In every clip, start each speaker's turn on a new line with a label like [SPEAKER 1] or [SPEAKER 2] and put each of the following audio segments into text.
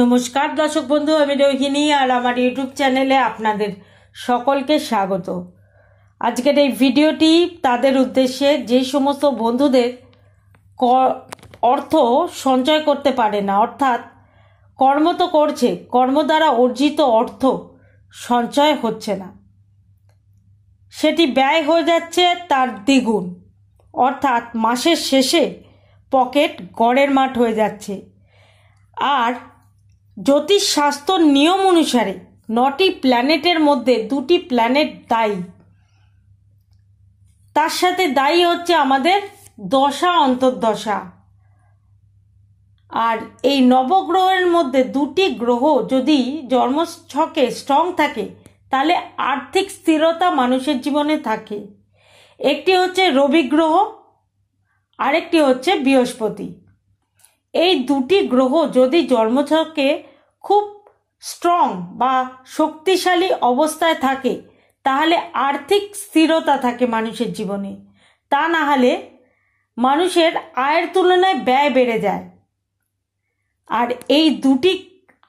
[SPEAKER 1] নমস্কার দর্শক বন্ধু আমি রোহিণী আর আমার ইউটিউব চ্যানেলে আপনাদের সকলকে স্বাগত আজকের এই ভিডিওটি তাদের উদ্দেশ্যে যে সমস্ত বন্ধুদের অর্থ সঞ্চয় করতে পারে না অর্থাৎ কর্ম তো করছে কর্ম দ্বারা অর্জিত অর্থ সঞ্চয় হচ্ছে না সেটি ব্যয় হয়ে যাচ্ছে তার দ্বিগুণ অর্থাৎ মাসের শেষে পকেট গড়ের মাঠ হয়ে যাচ্ছে আর জ্যোতিষশাস্ত্র নিয়ম অনুসারে নটি প্ল্যানেটের মধ্যে দুটি প্ল্যানেট দায়ী তার সাথে দায়ী হচ্ছে আমাদের দশা অন্তর্দশা আর এই নবগ্রহের মধ্যে দুটি গ্রহ যদি জন্মছকে স্ট্রং থাকে তাহলে আর্থিক স্থিরতা মানুষের জীবনে থাকে একটি হচ্ছে রবি গ্রহ আরেকটি হচ্ছে বৃহস্পতি এই দুটি গ্রহ যদি জন্মছকে খুব স্ট্রং বা শক্তিশালী অবস্থায় থাকে তাহলে আর্থিক স্থিরতা থাকে মানুষের জীবনে তা না হলে মানুষের আয়ের তুলনায় ব্যয় বেড়ে যায় আর এই দুটি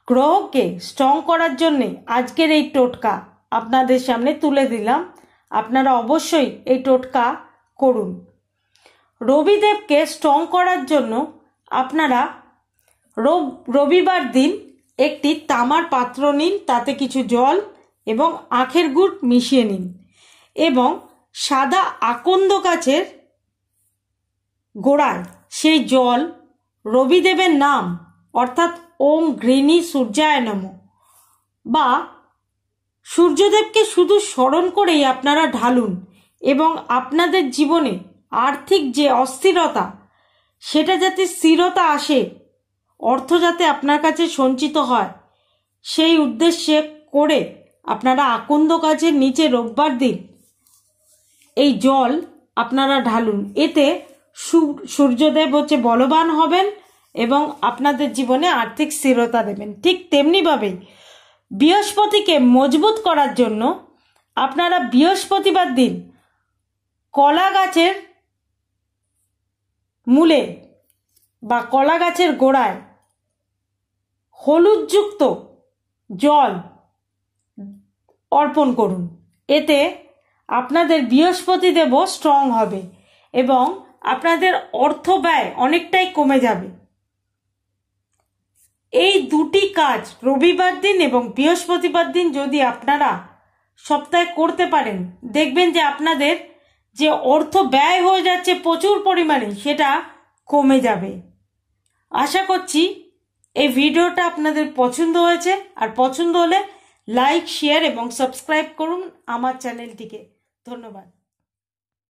[SPEAKER 1] গ্রহকে স্ট্রং করার জন্যে আজকের এই টোটকা আপনাদের সামনে তুলে দিলাম আপনারা অবশ্যই এই টোটকা করুন রবিদেবকে স্ট্রং করার জন্য আপনারা রবিবার দিন একটি তামার পাত্র নিন তাতে কিছু জল এবং আখের গুড় মিশিয়ে নিন এবং সাদা আকন্দ গাছের গোড়ায় সেই জল রবিদেবের নাম অর্থাৎ ওম গ্রীণী সূর্যায়নম বা সূর্যদেবকে শুধু স্মরণ করেই আপনারা ঢালুন এবং আপনাদের জীবনে আর্থিক যে অস্থিরতা সেটা যাতে স্থিরতা আসে অর্থ যাতে আপনার কাছে সঞ্চিত হয় সেই উদ্দেশ্যে করে আপনারা আকন্দ গাছের নিচে রোববার দিন এই জল আপনারা ঢালুন এতে সূর্যদেব হচ্ছে বলবান হবেন এবং আপনাদের জীবনে আর্থিক স্থিরতা দেবেন ঠিক তেমনিভাবেই বৃহস্পতিকে মজবুত করার জন্য আপনারা বৃহস্পতিবার দিন কলা গাছের মূলে বা কলা গাছের গোড়ায় হলুদযুক্ত জল অর্পণ করুন এতে আপনাদের বৃহস্পতি দেব স্ট্রং হবে এবং আপনাদের অর্থ ব্যয় অনেকটাই কমে যাবে এই দুটি কাজ রবিবার দিন এবং বৃহস্পতিবার দিন যদি আপনারা সপ্তাহে করতে পারেন দেখবেন যে আপনাদের যে অর্থ ব্যয় হয়ে যাচ্ছে প্রচুর পরিমাণে সেটা কমে যাবে আশা করছি এই ভিডিওটা আপনাদের পছন্দ হয়েছে আর পছন্দ হলে লাইক শেয়ার এবং সাবস্ক্রাইব করুন আমার চ্যানেলটিকে ধন্যবাদ